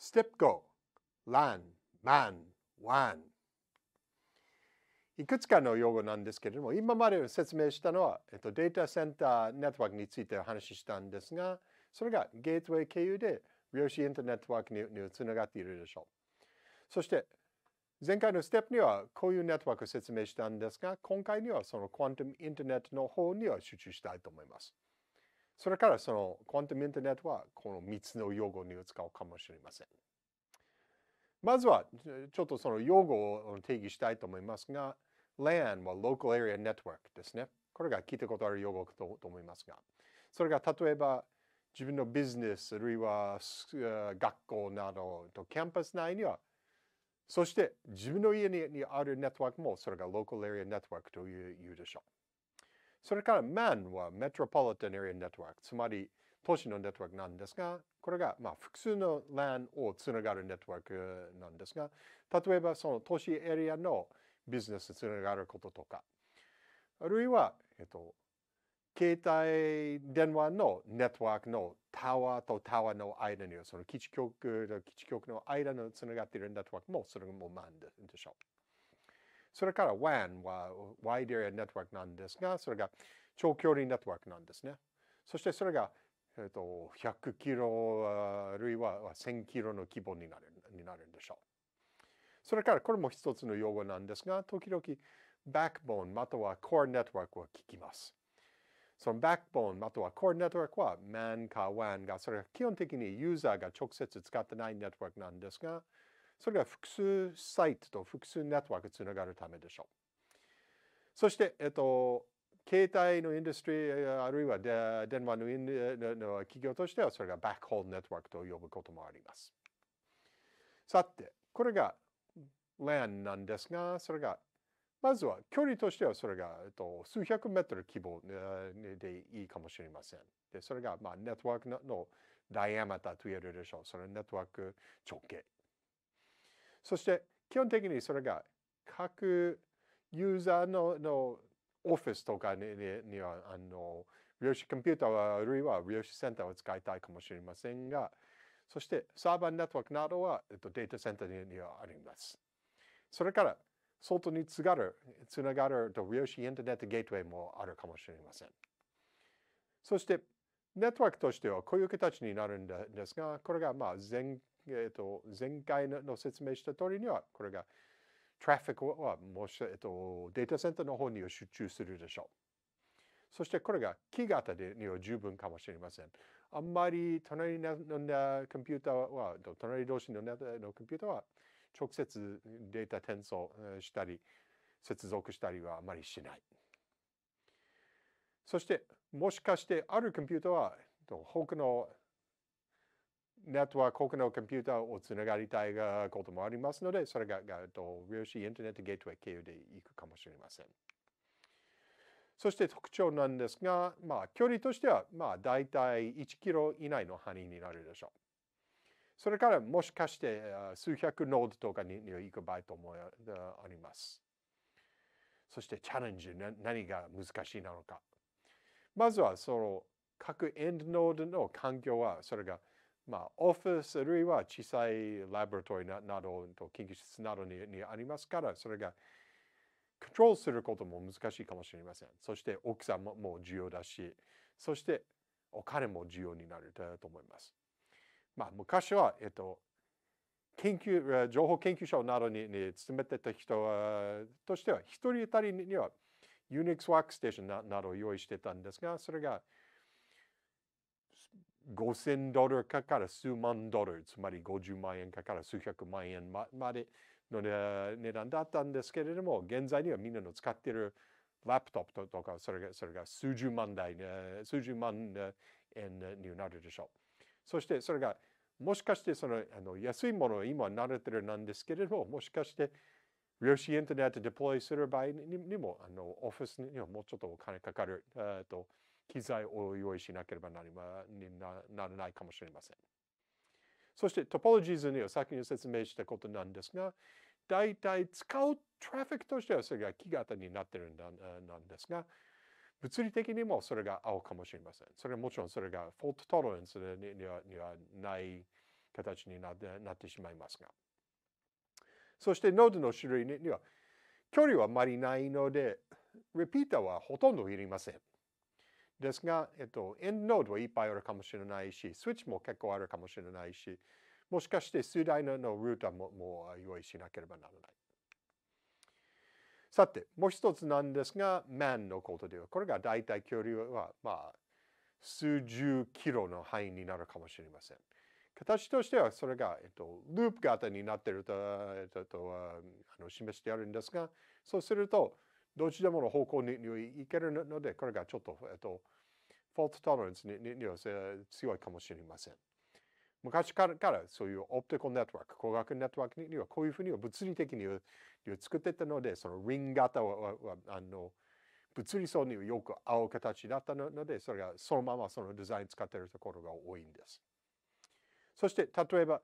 ステップ c o LAN、MAN、WAN いくつかの用語なんですけれども、今まで説明したのは、えっと、データセンターネットワークについてお話ししたんですが、それがゲートウェイ経由で量子インターネットワークにつながっているでしょう。そして、前回のステップにはこういうネットワークを説明したんですが、今回にはそのクワントムインターネットの方には集中したいと思います。それからそのクワントムインターネットはこの3つの用語に使うかもしれません。まずはちょっとその用語を定義したいと思いますが、LAN は Local Area Network ですね。これが聞いたことある用語と思いますが、それが例えば自分のビジネスあるいは学校などとキャンパス内にはそして自分の家にあるネットワークもそれが Local Area Network というでしょう。それから MAN は Metropolitan Area Network つまり都市のネットワークなんですがこれがまあ複数の LAN をつながるネットワークなんですが例えばその都市エリアのビジネスにつながることとかあるいは、えっと、携帯電話のネットワークのタワーとタワーの間には、その基地局と基地局の間のつながっているネットワークもそれもマンでしょう。それから WAN はワイデネ Area n なんですが、それが長距離ネットワークなんですね。そしてそれが、えー、と100キロあるいは1000キロの規模になるになるんでしょう。それからこれも一つの用語なんですが、時々バックボーンまたはコ n ネットワークを聞きます。そのバックボーンまたはコ n ネットワークは MAN か WAN が、それは基本的にユーザーが直接使ってないネットワークなんですが、それが複数サイトと複数ネットワークつながるためでしょう。そして、えっと、携帯のインダストリー、あるいは電話のインの企業としては、それがバックホールネットワークと呼ぶこともあります。さて、これが LAN なんですが、それがまずは距離としてはそれが、えっと、数百メートル規模でいいかもしれません。で、それが、まあ、ネットワークのダイアメータと言えるでしょう。それネットワーク直径そして基本的にそれが各ユーザーののオフィスとかににはあの量子コンピューターあるいは量子センターを使いたいかもしれませんがそしてサーバーネットワークなどは、えっと、データセンターにはあります。それから外につがる、つながると量子インターネットゲートウェイもあるかもしれません。そしてネットワークとしてはこういう形になるんですが、これがまあ全えっと、前回の説明した通りには、これが、トラフィックはもし、えっと、データセンターの方に集中するでしょう。そしてこれが木型でには十分かもしれません。あんまり隣のコンピューターは、隣同士ののコンピューターは直接データ転送したり、接続したりはあまりしない。そして、もしかしてあるコンピューターは、他のネットワク、国のコンピューターをつながりたいこともありますので、それが、と、量子インターネットゲートウェイ経由で行くかもしれません。そして特徴なんですが、まあ、距離としては、まあ、大体1キロ以内の範囲になるでしょう。それからもしかして数百ノードとかに行く場合ともあります。そしてチャレンジ、何が難しいなのか。まずはその各エンドノードの環境はそれがまあ、オフィスあるいは小さいラボラトリーなどと研究室などにありますから、それがコントロールすることも難しいかもしれません。そして大きさももう重要だし、そしてお金も重要になると思います。まあ、昔は、えっと、研究、情報研究所などに、勤めてた人としては、一人当たりには Unix ワークステーションなどを用意してたんですが、それが5000ドルかから数万ドル、つまり50万円かから数百万円までの値段だったんですけれども、現在にはみんなの使っているラップトップとか、それがそれが数十万台、数十万円になるでしょう。そしてそれが、もしかしてそのあの安いものを今慣れてるなんですけれども、もしかして、量子インターネットデプロイする場合にも、あのオフィスにはもうちょっとお金かかる、えっと機材を用意しなければなりまならないかもしれません。そしてトポロジーズには先に説明したことなんですが、大体使うトラフィックとしてはそれが木型になってるんだなんですが、物理的にもそれが青かもしれません。それはもちろんそれがフォートトロレンスにはにはない形になっなってしまいますが。そしてノードの種類には距離はあまりないので、リピーターはほとんどいりません。ですが、えっと、エンドノードはいっぱいあるかもしれないし、スイッチも結構あるかもしれないし、もしかして数台のルーターももう用意しなければならない。さて、もう一つなんですが、man のことでは、これが大体距離は、まあ、数十キロの範囲になるかもしれません。形としては、それが、えっと、ループ型になっていると、えっと、あの示してあるんですが、そうすると、どちらもの方向に行けるので、これがちょっと、えっと、フォートトロレンスににには強いかもしれません。昔からからそういうオプティコネットワーク、光学ネットワークにはこういうふうに物理的に作ってたので、そのリン型はあの物理層によく合う形だったので、それがそのままそのデザイン使っているところが多いんです。そして、例えば、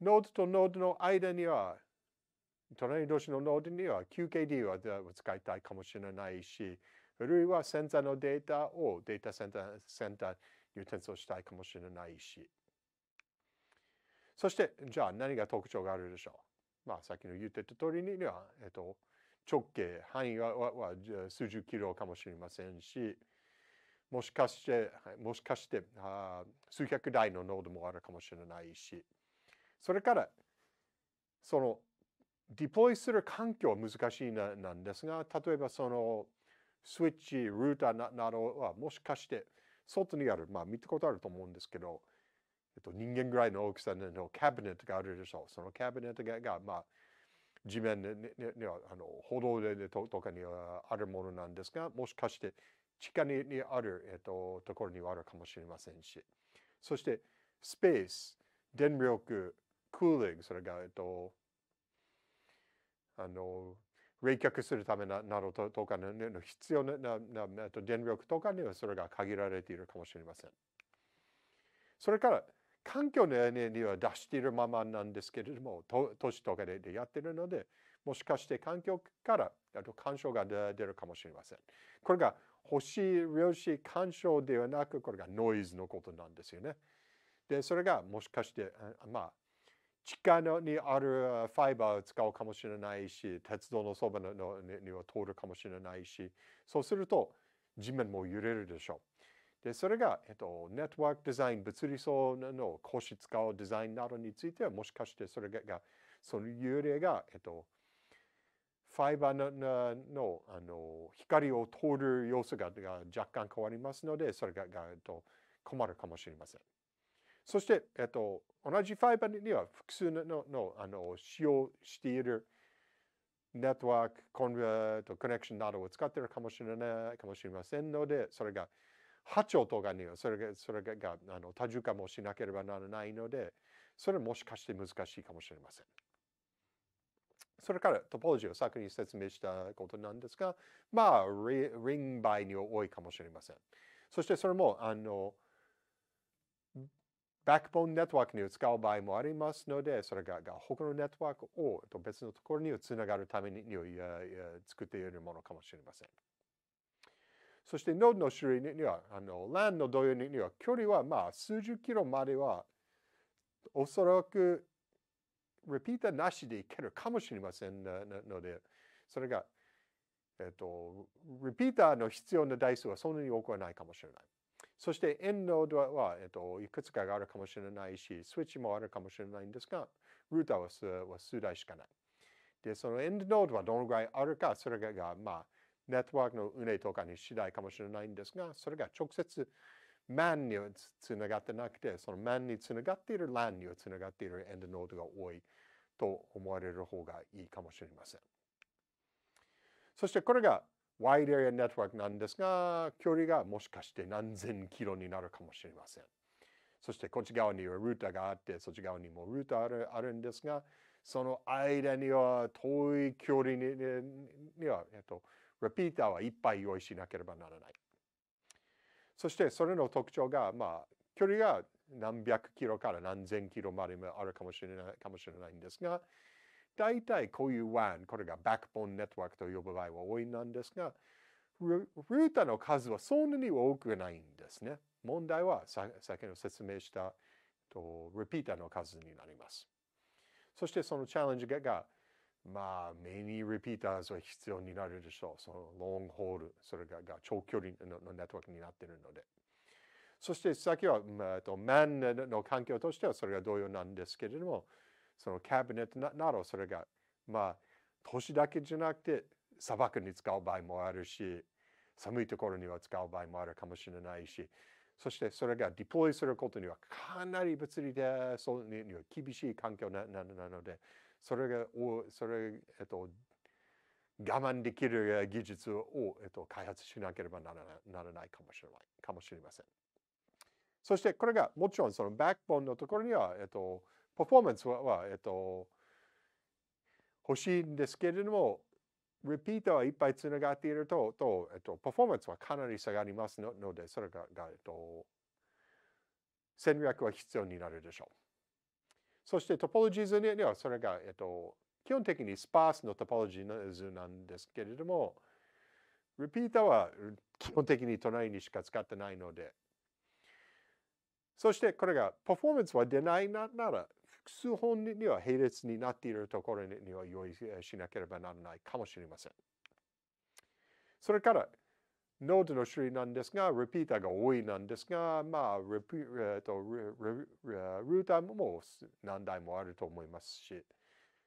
ノードとノードの間には隣同士のノードには QKD は使いたいかもしれないし、あるいはセンターのデータをデータセンターセンターに転送したいかもしれないし。そして、じゃあ何が特徴があるでしょうまあ、さっきの言ってた通りには、えっと、直径、範囲はは数十キロかもしれませんし、もしかして、もしかしてあ数百台のノードもあるかもしれないし、それから、そのディプロイする環境は難しいななんですが、例えばそのスイッチ、ルーターなどはもしかして外にある、まあ見たことあると思うんですけど、えっと、人間ぐらいの大きさのキャビネットがあるでしょう。そのキャビネットがが、まあ、地面ににはあの歩道でととかにあるものなんですが、もしかして地下ににある、えっと、ところにはあるかもしれませんし。そして、スペース、電力、クーリング、それが、えっと、あの冷却するためなどととかの必要ななな電力とかにはそれが限られているかもしれません。それから環境のエネルギーは出しているままなんですけれども都市とかでやってるのでもしかして環境から干渉が出るかもしれません。これが星量子干渉ではなくこれがノイズのことなんですよね。でそれがもしかしてまあ地下のにあるファイバーを使うかもしれないし、鉄道のそばののには通るかもしれないし、そうすると地面も揺れるでしょう。で、それが、えっと、ネットワークデザイン、物理層の格子使うデザインなどについては、もしかしてそれが、その揺れが、えっと、ファイバーののあの光を通る様子がが若干変わりますので、それがが、えっと、困るかもしれません。そして、えっと、同じファイバーには複数ののあの使用しているネットワーク、コンとコネクションなどを使っているかもしれないかもしれませんので、それが波長とかにはそれがそれがあの多重化もしなければならないので、それもしかして難しいかもしれません。それからトポロジーを先に説明したことなんですが、まあ、リングバイには多いかもしれません。そしてそれも、あの、バックボーンネットワークに使う場合もありますので、それが他のネットワークを別のところにつながるために作っているものかもしれません。そして、ノードの種類には、あの LAN の同様には、距離はまあ数十キロまでは、おそらくリピーターなしでいけるかもしれませんので、それが、えっと、リピーターの必要な台数はそんなに多くはないかもしれない。そしてエンノードは、えっと、いくつかがあるかもしれないし、スイッチもあるかもしれないんですが、ルーターは数は数台しかない。で、そのエンドノードはどのぐらいあるか、それが、まあ、ネットワークの運営とかに次第かもしれないんですが、それが直接 MAN につながってなくて、その MAN につながっている LAN につながっているエンドノードが多いと思われる方がいいかもしれません。そしてこれがワイドエリアネットワークなんですが、距離がもしかして何千キロになるかもしれません。そしてこっち側にはルーターがあって、そっち側にもルーターあるあるんですが、その間には遠い距離にには、えっと、リピーターはいっぱい用意しなければならない。そしてそれの特徴が、まあ、距離が何百キロから何千キロまでもあるかもしれないかもしれないんですが、大体こういう WAN、これがバックボーンネットワークと呼ぶ場合は多いなんですが、ルータの数はそんなに多くないんですね。問題は先ほど説明したとリピーターの数になります。そしてそのチャレンジが、まあ、メニーリピーターズは必要になるでしょう。そのロングホール、それがが長距離のネットワークになっているので。そして先は、まあ、とマンの環境としてはそれが同様なんですけれども、そのキャビネットなどそれがまあ都市だけじゃなくて砂漠に使う場合もあるし寒いところには使う場合もあるかもしれないしそしてそれがディプロイすることにはかなり物理でそうには厳しい環境なななのでそれがそれ、えっと、我慢できる技術を、えっと、開発しなければならないならないかもしれないかもしれません。そしてこれがもちろんそのバックボーンのところには、えっと、パフォーマンスは、えっと、欲しいんですけれども、リピートはいっぱいつながっていると、とえっと、パフォーマンスはかなり下がりますので、それがえっと、戦略は必要になるでしょう。そしてトポロジー図にはそれが、えっと、基本的にスパースのトポロジーズ図なんですけれども、リピーターは基本的に隣にしか使ってないので、そしてこれがパフォーマンスは出ないなら、複数本には並列になっているところには用意しなければならないかもしれません。それから、ノードの種類なんですが、リピーターが多いなんですが、まあ、リピえー、とルーターも何台もあると思いますし、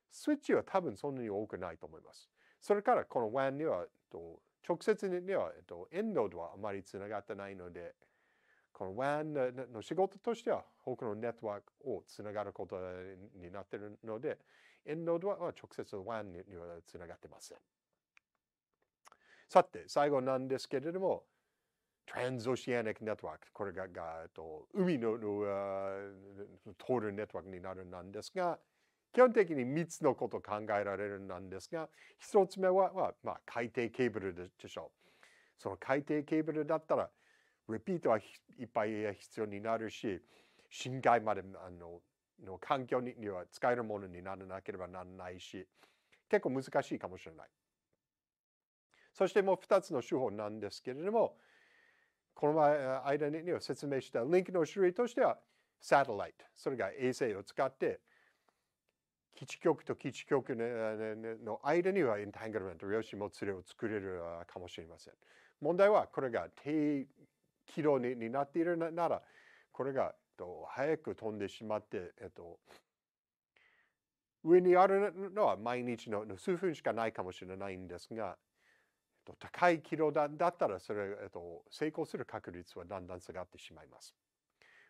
スイッチは多分そんなに多くないと思います。それから、この WAN には、直接には、エンドードはあまりつながってないので、この WAN の仕事としては他のネットワークをつながることになっているので、エンド n は直接 WAN にはつながってません。さて、最後なんですけれども、Transoceanic Network、これががと海の通るネットワークになるなんですが、基本的に3つのこと考えられるなんですが、1つ目は、まあ、海底ケーブルでしょう。その海底ケーブルだったら、リピートはいっぱい必要になるし、侵害まであのの環境には使えるものにならなければならないし、結構難しいかもしれない。そしてもう2つの手法なんですけれども、この前間に説明したリンクの種類としては、サテライト、それが衛星を使って、基地局と基地局の間にはエンタングルメント、量子もつれを作れるかもしれません。問題はこれが低軌道にになっているならこれが、えっと、早く飛んでしまって、えっと、上にあるのは毎日の数分しかないかもしれないんですが、えっと、高い軌道だだったらそれ、えっと、成功する確率はだんだん下がってしまいます。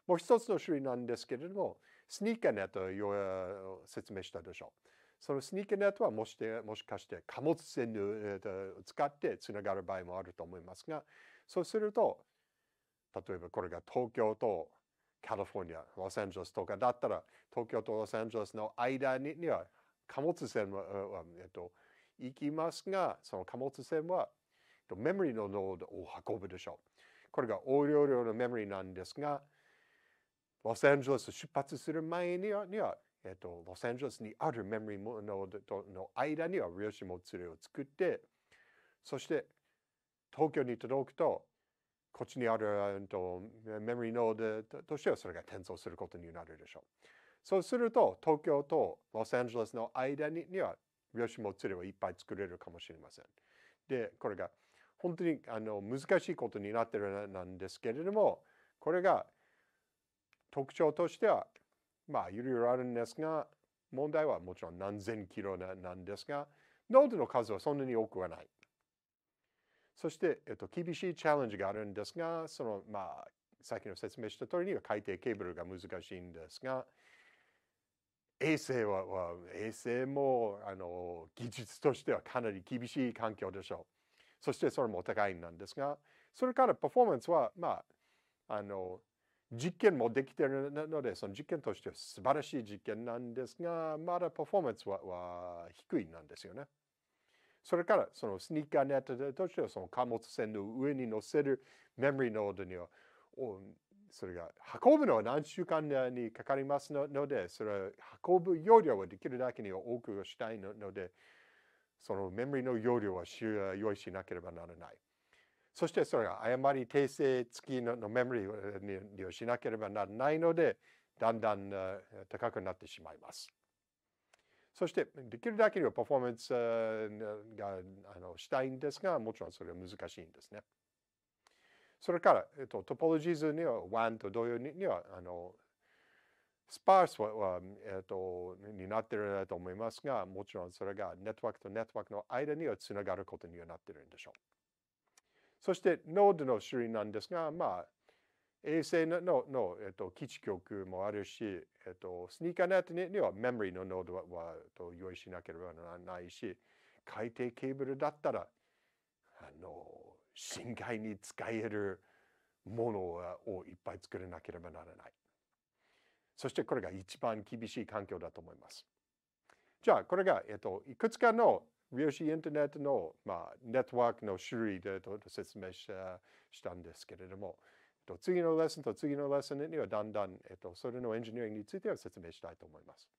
もう一つの種類なんですけれども、スニーカーネットを説明したでしょう。そのスニーカーネットはもしもしかして貨物船を使ってつながる場合もあると思いますが、そうすると、例えばこれが東京とカリフォルニア、ロサンゼルスとかだったら、東京とロサンゼルスの間にには貨物船は、えっと、行きますが、その貨物船は、メモリーのノードを運ぶでしょう。これが大容量のメモリーなんですが、ロサンゼルス出発する前には、にはえっと、ロサンゼルスにあるメモリのの間には量子もつれを作って、そして東京に届くとこっちにあるとメモリーノードとしてはそれが転送することになるでしょう。そうすると東京とロサンゼルスの間にには量子もつれをいっぱい作れるかもしれません。で、これが本当にあの難しいことになってるなんですけれども、これが特徴としては、まあ、いろいろあるんですが、問題はもちろん何千キロなんですが、ノードの数はそんなに多くはない。そして、えっと、厳しいチャレンジがあるんですが、その、まあ、さっきの説明した通りには海底ケーブルが難しいんですが、衛星は、は衛星も、あの、技術としてはかなり厳しい環境でしょう。そして、それもお互いなんですが、それからパフォーマンスは、まあ、あの、実験もできているので、その実験としては素晴らしい実験なんですが、まだパフォーマンスはは低いなんですよね。それからそのスニーカーネットとしてはその貨物船の上に乗せるメモリーノードにはそれが運ぶのは何週間にかかりますので、それは運ぶ容量はできるだけに多くしたいので、そのメモリの容量は用意しなければならない。そしてそれが誤り訂正付きのメモリにをしなければならないので、だんだん高くなってしまいます。そしてできるだけのパフォーマンスがあのしたいんですが、もちろんそれは難しいんですね。それから、えっと、トポロジーズにはワンと同様にはあのスパースは、えっと、になってると思いますが、もちろんそれがネットワークとネットワークの間にはつながることにはなってるんでしょう。そして、ノードの種類なんですが、まあ、衛星ののえっと、基地局もあるし、えっと、スニーカーネットにはメモリーのノードは、えっと、用意しなければならないし、海底ケーブルだったら、あの、深海に使えるものをいっぱい作らなければならない。そしてこれが一番厳しい環境だと思います。じゃあ、これが、えっと、いくつかのシーインターネットの、まあ、ネットワークの種類で説明したんですけれども、と、次のレッスンと次のレッスンにはだんだん、えっと、それのエンジニアリングについては説明したいと思います。